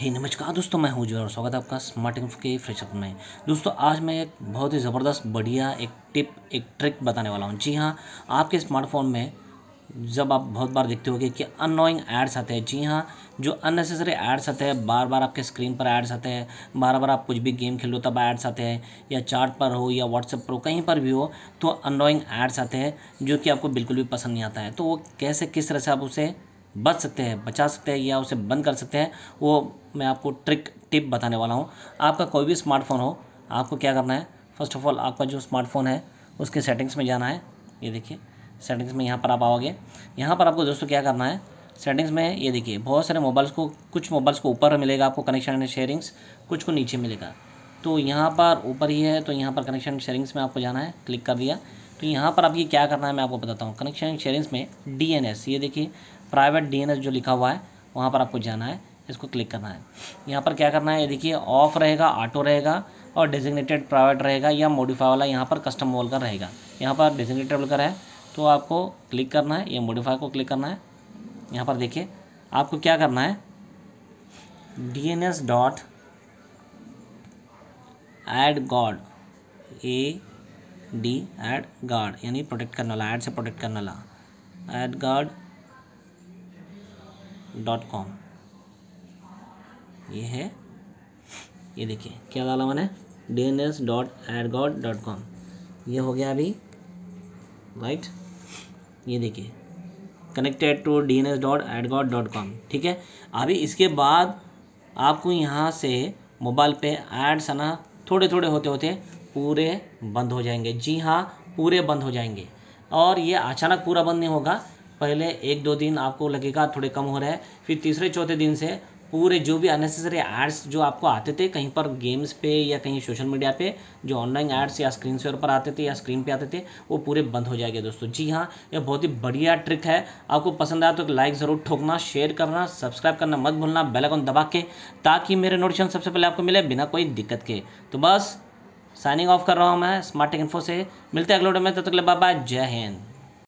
हे नमस्कार दोस्तों मैं हूँ जो और स्वागत है आपका स्मार्ट इन्फ के फ्रेशअप में दोस्तों आज मैं एक बहुत ही ज़बरदस्त बढ़िया एक टिप एक ट्रिक बताने वाला हूँ जी हाँ आपके स्मार्टफोन में जब आप बहुत बार देखते होगे कि अनोइंग एड्स आते हैं जी हाँ जो अननेसेसरी एड्स आते हैं बार बार आपके स्क्रीन पर एड्स आते हैं बार बार आप कुछ भी गेम खेलो तब एड्स आते हैं या चार्ट पर हो या व्हाट्सएप पर हो कहीं पर भी हो तो अनोइंग एड्स आते हैं जो कि आपको बिल्कुल भी पसंद नहीं आता है तो वो कैसे किस तरह से आप उसे बच सकते हैं बचा सकते हैं या उसे बंद कर सकते हैं वो मैं आपको ट्रिक टिप बताने वाला हूँ आपका कोई भी स्मार्टफोन हो आपको क्या करना है फर्स्ट ऑफ ऑल आपका जो स्मार्टफोन है उसके सेटिंग्स में जाना है ये देखिए सेटिंग्स में यहाँ पर आप आओगे यहाँ पर आपको दोस्तों क्या करना है सेटिंग्स में ये देखिए बहुत सारे मोबाइल्स को कुछ मोबाइल्स को ऊपर मिलेगा आपको कनेक्शन एंड शेयरिंग्स कुछ को नीचे मिलेगा तो यहाँ पर ऊपर ही है तो यहाँ पर कनेक्शन एंड शेयरिंग्स में आपको जाना है क्लिक कर दिया तो यहाँ पर आपकी ये क्या करना है मैं आपको बताता हूँ कनेक्शन एंड शेयरिंग्स में डी ये देखिए प्राइवेट डीएनएस जो लिखा हुआ है वहाँ पर आपको जाना है इसको क्लिक करना है यहाँ पर क्या करना है देखिए ऑफ रहेगा ऑटो रहेगा और डेजिग्नेटेड प्राइवेट रहेगा या मोडिफाई वाला यहाँ पर कस्टम वॉल का रहेगा यहाँ पर डेजिग्नेटेड वॉल का है तो आपको क्लिक करना है या मोडिफाई को क्लिक करना है यहाँ पर देखिए आपको क्या करना है D N S dot adguard A D ad guard यानी प्रोटेक्ट करने वाला एड से प्रोटेक्ट करने वाला एड गार्ड डॉट कॉम ये है ये देखिए क्या डाला मैंने D N S dot adguard dot com ये हो गया अभी राइट ये देखिए connected to D N S dot adguard dot com ठीक है अभी इसके बाद आपको यहाँ से मोबाइल पे एड्स आना थोड़े थोड़े होते होते पूरे बंद हो जाएंगे जी हाँ पूरे बंद हो जाएंगे और ये अचानक पूरा बंद नहीं होगा पहले एक दो दिन आपको लगेगा थोड़े कम हो रहे हैं फिर तीसरे चौथे दिन से पूरे जो भी अननेसेसरी एड्स जो आपको आते थे कहीं पर गेम्स पे या कहीं सोशल मीडिया पे जो ऑनलाइन एड्स या स्क्रीन शेयर पर आते थे या स्क्रीन पे आते थे वो पूरे बंद हो जाएंगे दोस्तों जी हाँ ये बहुत ही बढ़िया ट्रिक है आपको पसंद आया तो लाइक ज़रूर ठोकना शेयर करना सब्सक्राइब करना मत भूलना बेलकॉन दबा के ताकि मेरे नोटिफिकेशन सबसे पहले आपको मिले बिना कोई दिक्कत के तो बस साइनिंग ऑफ कर रहा हूँ मैं स्मार्ट इन्फो से मिलते हैं अगले वीडियो में तब तो तक बाय बाय जय हिंद